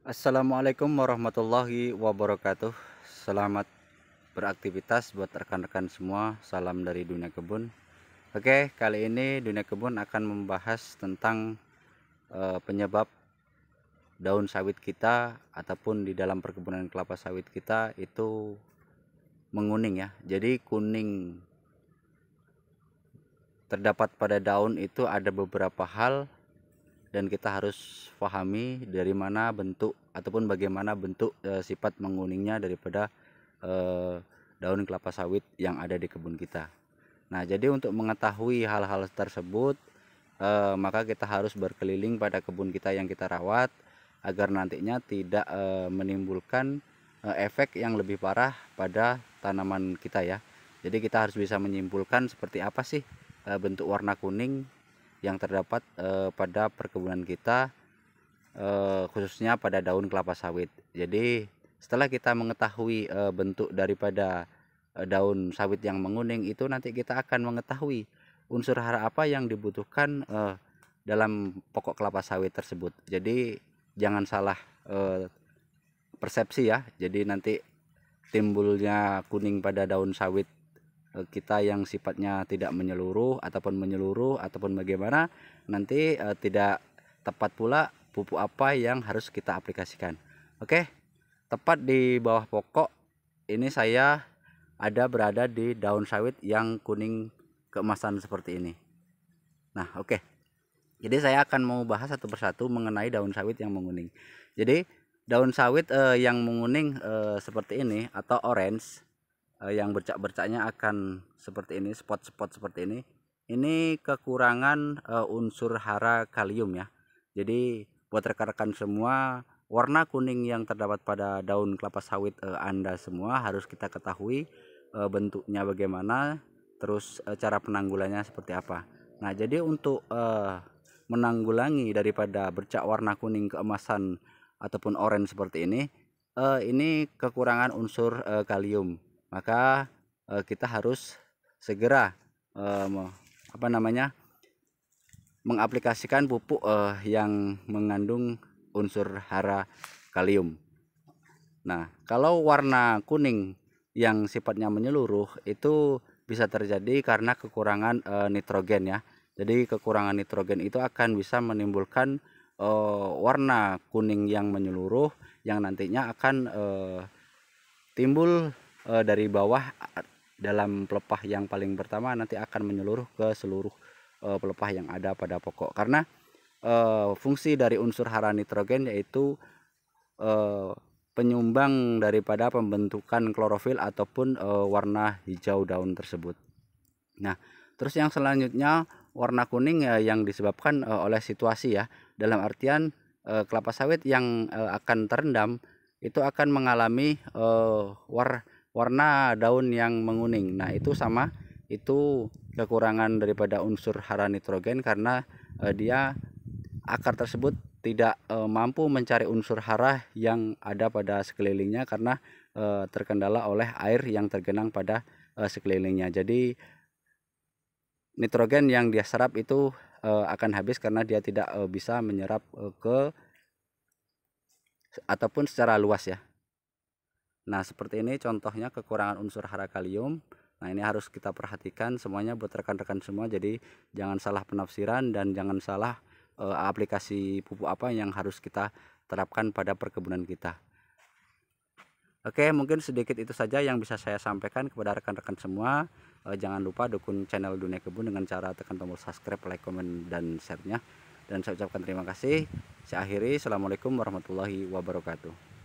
Assalamualaikum warahmatullahi wabarakatuh Selamat beraktivitas buat rekan-rekan semua Salam dari Dunia Kebun Oke, kali ini Dunia Kebun akan membahas tentang uh, penyebab daun sawit kita Ataupun di dalam perkebunan kelapa sawit kita itu menguning ya Jadi kuning terdapat pada daun itu ada beberapa hal dan kita harus pahami dari mana bentuk ataupun bagaimana bentuk e, sifat menguningnya daripada e, daun kelapa sawit yang ada di kebun kita. Nah, jadi untuk mengetahui hal-hal tersebut, e, maka kita harus berkeliling pada kebun kita yang kita rawat agar nantinya tidak e, menimbulkan e, efek yang lebih parah pada tanaman kita ya. Jadi kita harus bisa menyimpulkan seperti apa sih e, bentuk warna kuning yang terdapat e, pada perkebunan kita e, khususnya pada daun kelapa sawit. Jadi setelah kita mengetahui e, bentuk daripada e, daun sawit yang menguning itu nanti kita akan mengetahui unsur hara apa yang dibutuhkan e, dalam pokok kelapa sawit tersebut. Jadi jangan salah e, persepsi ya. Jadi nanti timbulnya kuning pada daun sawit Eh, kita yang sifatnya tidak menyeluruh ataupun menyeluruh ataupun bagaimana nanti uh, tidak tepat pula pupuk apa yang harus kita aplikasikan. Oke. Tepat di bawah pokok ini saya ada berada di daun sawit yang kuning keemasan seperti ini. Nah, oke. Jadi saya akan mau bahas satu persatu mengenai daun sawit yang menguning. Jadi daun sawit uh, yang menguning uh, seperti ini atau orange Eh, yang bercak-bercaknya akan seperti ini spot-spot seperti ini ini kekurangan eh, unsur hara kalium ya jadi buat rekan-rekan semua warna kuning yang terdapat pada daun kelapa sawit eh, Anda semua harus kita ketahui bentuknya bagaimana terus cara penanggulannya seperti apa nah jadi untuk menanggulangi daripada bercak warna kuning keemasan ataupun orange seperti ini eh, ini kekurangan unsur eh, kalium maka eh, kita harus segera eh, apa namanya mengaplikasikan pupuk eh, yang mengandung unsur hara kalium. Nah, kalau warna kuning yang sifatnya menyeluruh itu bisa terjadi karena kekurangan eh, nitrogen ya. Jadi kekurangan nitrogen itu akan bisa menimbulkan uh, warna kuning yang menyeluruh yang nantinya akan uh, timbul uh, dari bawah dalam pelepah yang paling pertama nanti akan menyeluruh ke seluruh uh, pelepah yang ada pada pokok karena uh, fungsi dari unsur hara nitrogen yaitu uh, penyumbang daripada pembentukan klorofil ataupun uh, warna hijau daun tersebut. Nah, terus yang selanjutnya warna kuning uh, yang disebabkan uh, oleh situasi ya. Dalam artian uh, kelapa sawit yang uh, akan terendam itu akan mengalami uh, war warna daun yang menguning. Nah, itu sama itu kekurangan daripada unsur hara nitrogen karena eh, dia akar tersebut tidak eh, mampu mencari unsur hara yang ada pada sekelilingnya karena eh, terkendala oleh air yang tergenang pada eh, sekelilingnya. Jadi nitrogen yang dia serap itu eh, akan habis karena dia tidak eh, bisa menyerap eh, ke ataupun secara luas ya. Nah seperti ini contohnya kekurangan unsur hara kalium Nah ini harus kita perhatikan semuanya buat rekan-rekan semua. Jadi jangan salah penafsiran dan jangan salah e, aplikasi pupuk apa yang harus kita terapkan pada perkebunan kita. Oke mungkin sedikit itu saja yang bisa saya sampaikan kepada rekan-rekan semua. E, jangan lupa dukung channel Dunia Kebun dengan cara tekan tombol subscribe, like, komen, dan share-nya. Dan saya ucapkan terima kasih. Saya akhiri. Assalamualaikum warahmatullahi wabarakatuh.